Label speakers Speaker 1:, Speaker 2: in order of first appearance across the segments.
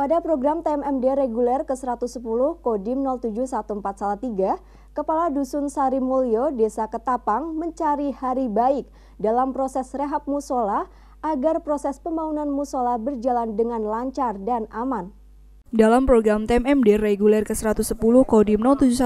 Speaker 1: Pada program TMMD reguler ke-110 Kodim 0714 Salatiga, Kepala Dusun Sari Mulyo, Desa Ketapang mencari hari baik dalam proses rehab musola agar proses pembangunan musola berjalan dengan lancar dan aman.
Speaker 2: Dalam program TMMD reguler ke-110 Kodim 07143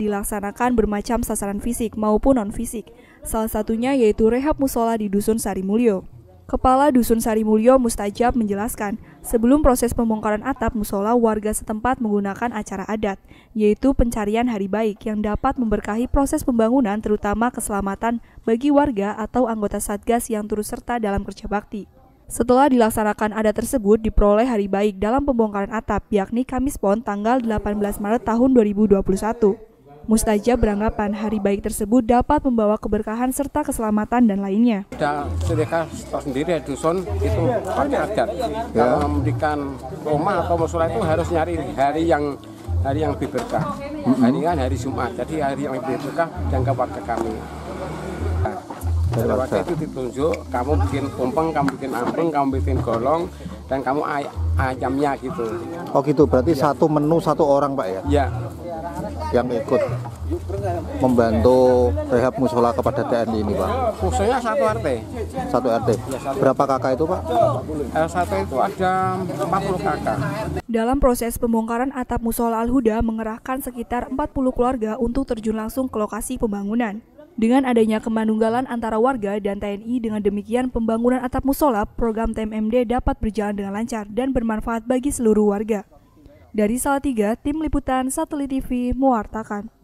Speaker 2: dilaksanakan bermacam sasaran fisik maupun non-fisik, salah satunya yaitu rehab musola di Dusun Sari Mulyo. Kepala Dusun Sari Mulyo Mustajab menjelaskan, sebelum proses pembongkaran atap musola warga setempat menggunakan acara adat, yaitu pencarian hari baik yang dapat memberkahi proses pembangunan terutama keselamatan bagi warga atau anggota Satgas yang turut serta dalam kerja bakti. Setelah dilaksanakan adat tersebut diperoleh hari baik dalam pembongkaran atap yakni Kamis Pon tanggal 18 Maret tahun 2021. Mustajab beranggapan hari baik tersebut dapat membawa keberkahan serta keselamatan dan lainnya.
Speaker 3: Sudah sedekah sendiri dusun itu pakai adat. Ya. Kalau memberikan rumah atau musola itu harus nyari hari yang hari yang lebih berkah. Mm-hmm. Hari kan hari Jumat, jadi hari yang lebih berkah dan keluarga kami. Nah, waktu itu ditunjuk, kamu bikin kumpeng, kamu bikin ampeng, kamu bikin golong, dan kamu ay- ayamnya gitu.
Speaker 2: Oh gitu, berarti ya. satu menu satu orang pak ya? Iya yang ikut membantu rehab musola kepada TNI ini, Pak? Khususnya satu
Speaker 3: RT. Satu RT. Berapa kakak itu, Pak? L1 itu ada 40 kakak.
Speaker 2: Dalam proses pembongkaran atap musola Al-Huda mengerahkan sekitar 40 keluarga untuk terjun langsung ke lokasi pembangunan. Dengan adanya kemanunggalan antara warga dan TNI dengan demikian pembangunan atap musola, program TMMD dapat berjalan dengan lancar dan bermanfaat bagi seluruh warga. Dari Salatiga, Tim Liputan Satelit TV mewartakan.